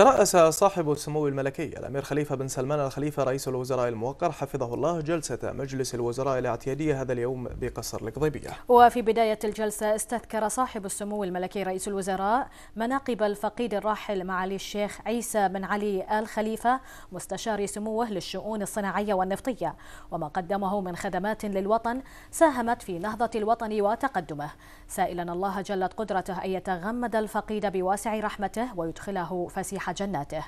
ترأس صاحب السمو الملكي الأمير خليفة بن سلمان الخليفة رئيس الوزراء الموقر حفظه الله جلسة مجلس الوزراء الاعتيادية هذا اليوم بقصر القضيبية وفي بداية الجلسة استذكر صاحب السمو الملكي رئيس الوزراء مناقب الفقيد الراحل معالي الشيخ عيسى بن علي آل خليفة مستشار سموه للشؤون الصناعية والنفطية وما قدمه من خدمات للوطن ساهمت في نهضة الوطن وتقدمه سائلا الله جلت قدرته أن يتغمد الفقيد بواسع رحمته ويدخله فسيحة جناته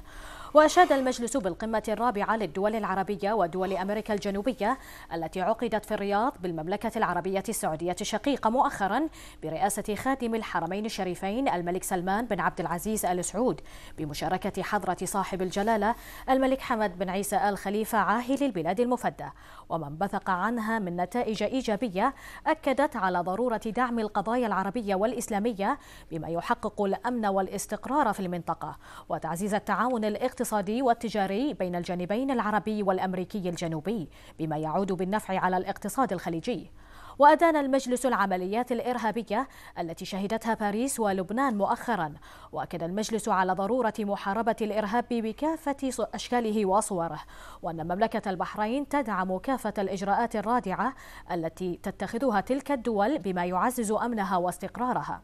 وأشاد المجلس بالقمة الرابعة للدول العربية ودول أمريكا الجنوبية التي عقدت في الرياض بالمملكة العربية السعودية الشقيقة مؤخرا برئاسة خادم الحرمين الشريفين الملك سلمان بن عبد العزيز آل سعود بمشاركة حضرة صاحب الجلالة الملك حمد بن عيسى آل خليفة عاهل البلاد المفدى ومن بثق عنها من نتائج إيجابية أكدت على ضرورة دعم القضايا العربية والإسلامية بما يحقق الأمن والاستقرار في المنطقة وتعزيز التعاون الاقتصادي الاقتصادي والتجاري بين الجانبين العربي والأمريكي الجنوبي بما يعود بالنفع على الاقتصاد الخليجي وأدان المجلس العمليات الإرهابية التي شهدتها باريس ولبنان مؤخرا وأكد المجلس على ضرورة محاربة الإرهاب بكافة أشكاله وصوره وأن مملكة البحرين تدعم كافة الإجراءات الرادعة التي تتخذها تلك الدول بما يعزز أمنها واستقرارها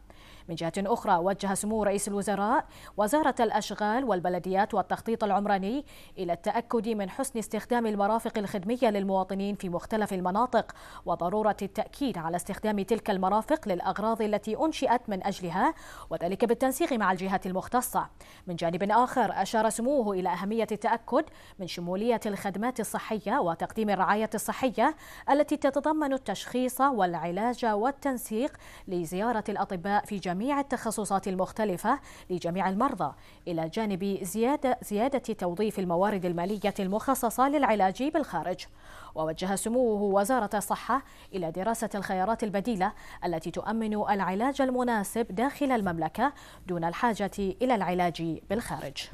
من جهة أخرى وجه سمو رئيس الوزراء وزارة الأشغال والبلديات والتخطيط العمراني إلى التأكد من حسن استخدام المرافق الخدمية للمواطنين في مختلف المناطق وضرورة التأكيد على استخدام تلك المرافق للأغراض التي أنشئت من أجلها وذلك بالتنسيق مع الجهات المختصة من جانب آخر أشار سموه إلى أهمية التأكد من شمولية الخدمات الصحية وتقديم الرعاية الصحية التي تتضمن التشخيص والعلاج والتنسيق لزيارة الأطباء في جميع التخصصات المختلفة لجميع المرضى إلى جانب زيادة, زيادة توظيف الموارد المالية المخصصة للعلاج بالخارج ووجه سموه وزارة الصحة إلى دراسة الخيارات البديلة التي تؤمن العلاج المناسب داخل المملكة دون الحاجة إلى العلاج بالخارج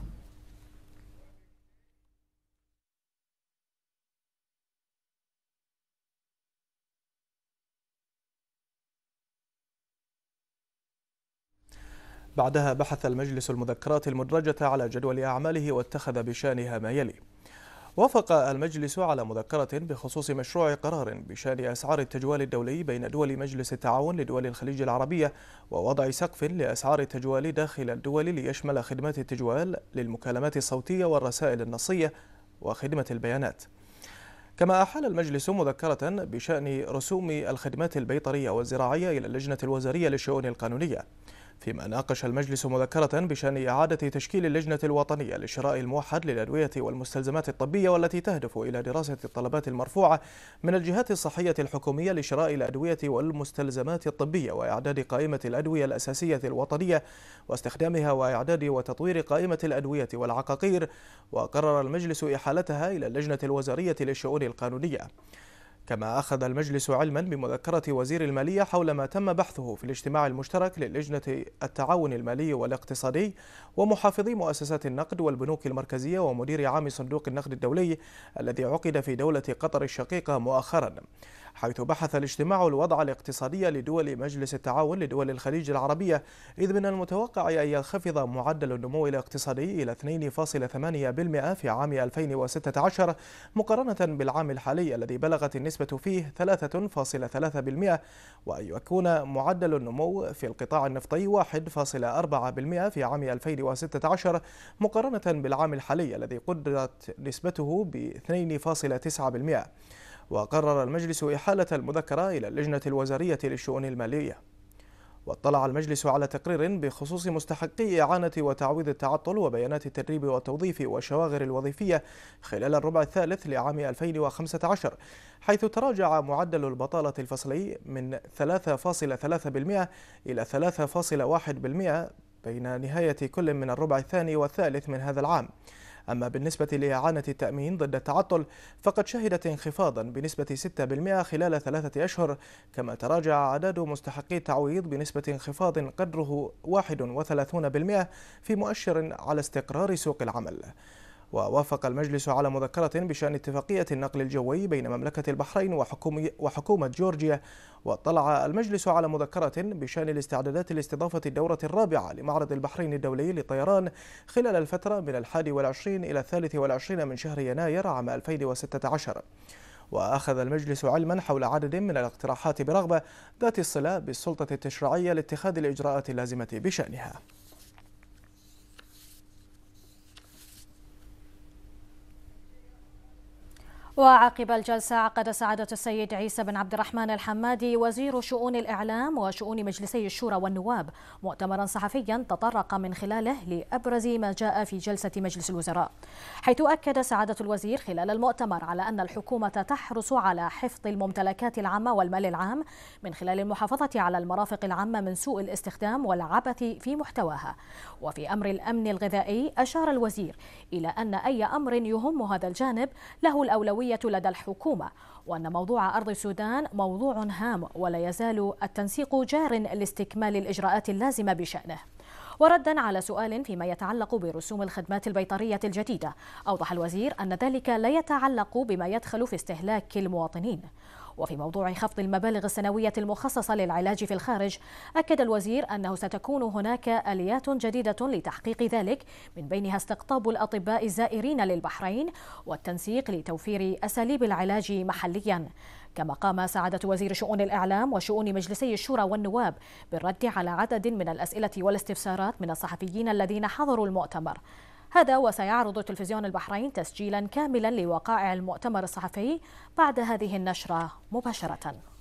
بعدها بحث المجلس المذكرات المدرجة على جدول أعماله واتخذ بشأنها ما يلي وافق المجلس على مذكرة بخصوص مشروع قرار بشأن أسعار التجوال الدولي بين دول مجلس التعاون لدول الخليج العربية ووضع سقف لأسعار التجوال داخل الدول ليشمل خدمات التجوال للمكالمات الصوتية والرسائل النصية وخدمة البيانات كما أحال المجلس مذكرة بشأن رسوم الخدمات البيطرية والزراعية إلى اللجنة الوزارية للشؤون القانونية فيما ناقش المجلس مذكرة بشأن إعادة تشكيل اللجنة الوطنية للشراء الموحد للأدوية والمستلزمات الطبية والتي تهدف إلى دراسة الطلبات المرفوعة من الجهات الصحية الحكومية لشراء الأدوية والمستلزمات الطبية وإعداد قائمة الأدوية الأساسية الوطنية واستخدامها وإعداد وتطوير قائمة الأدوية والعقاقير وقرر المجلس إحالتها إلى اللجنة الوزارية للشؤون القانونية كما أخذ المجلس علما بمذكرة وزير المالية حول ما تم بحثه في الاجتماع المشترك للجنة التعاون المالي والاقتصادي ومحافظي مؤسسات النقد والبنوك المركزية ومدير عام صندوق النقد الدولي الذي عقد في دولة قطر الشقيقة مؤخرا حيث بحث الاجتماع الوضع الاقتصادي لدول مجلس التعاون لدول الخليج العربية إذ من المتوقع أن ينخفض معدل النمو الاقتصادي إلى 2.8% في عام 2016 مقارنة بالعام الحالي الذي بلغت النسبة فيه 3.3% وأن يكون معدل النمو في القطاع النفطي 1.4% في عام 2016 مقارنة بالعام الحالي الذي قدرت نسبته ب 2.9% وقرر المجلس إحالة المذكرة إلى اللجنة الوزارية للشؤون المالية واطلع المجلس على تقرير بخصوص مستحقي إعانة وتعويض التعطل وبيانات التدريب والتوظيف والشواغر الوظيفية خلال الربع الثالث لعام 2015 حيث تراجع معدل البطالة الفصلي من 3.3% إلى 3.1% بين نهاية كل من الربع الثاني والثالث من هذا العام أما بالنسبة لإعانة التأمين ضد التعطل فقد شهدت انخفاضا بنسبة 6% خلال ثلاثة أشهر كما تراجع عدد مستحقي التعويض بنسبة انخفاض قدره 31% في مؤشر على استقرار سوق العمل ووافق المجلس على مذكرة بشأن اتفاقية النقل الجوي بين مملكة البحرين وحكومة جورجيا واطلع المجلس على مذكرة بشأن الاستعدادات لاستضافة الدورة الرابعة لمعرض البحرين الدولي للطيران خلال الفترة من الحادي والعشرين إلى الثالث والعشرين من شهر يناير عام 2016 وأخذ المجلس علما حول عدد من الاقتراحات برغبة ذات الصلة بالسلطة التشريعية لاتخاذ الإجراءات اللازمة بشأنها وعقب الجلسة عقد سعادة السيد عيسى بن عبد الرحمن الحمادي وزير شؤون الإعلام وشؤون مجلسي الشورى والنواب مؤتمرا صحفيا تطرق من خلاله لأبرز ما جاء في جلسة مجلس الوزراء حيث أكد سعادة الوزير خلال المؤتمر على أن الحكومة تحرص على حفظ الممتلكات العامة والمال العام من خلال المحافظة على المرافق العامة من سوء الاستخدام والعبث في محتواها وفي أمر الأمن الغذائي أشار الوزير إلى أن أي أمر يهم هذا الجانب له الأولوية الأولوية لدى الحكومة وأن موضوع أرض السودان موضوع هام ولا يزال التنسيق جار لاستكمال الإجراءات اللازمة بشأنه وردا على سؤال فيما يتعلق برسوم الخدمات البيطرية الجديدة أوضح الوزير أن ذلك لا يتعلق بما يدخل في استهلاك المواطنين وفي موضوع خفض المبالغ السنوية المخصصة للعلاج في الخارج أكد الوزير أنه ستكون هناك آليات جديدة لتحقيق ذلك من بينها استقطاب الأطباء الزائرين للبحرين والتنسيق لتوفير أساليب العلاج محليا كما قام سعادة وزير شؤون الإعلام وشؤون مجلسي الشورى والنواب بالرد على عدد من الأسئلة والاستفسارات من الصحفيين الذين حضروا المؤتمر هذا وسيعرض تلفزيون البحرين تسجيلا كاملا لوقائع المؤتمر الصحفي بعد هذه النشرة مباشرة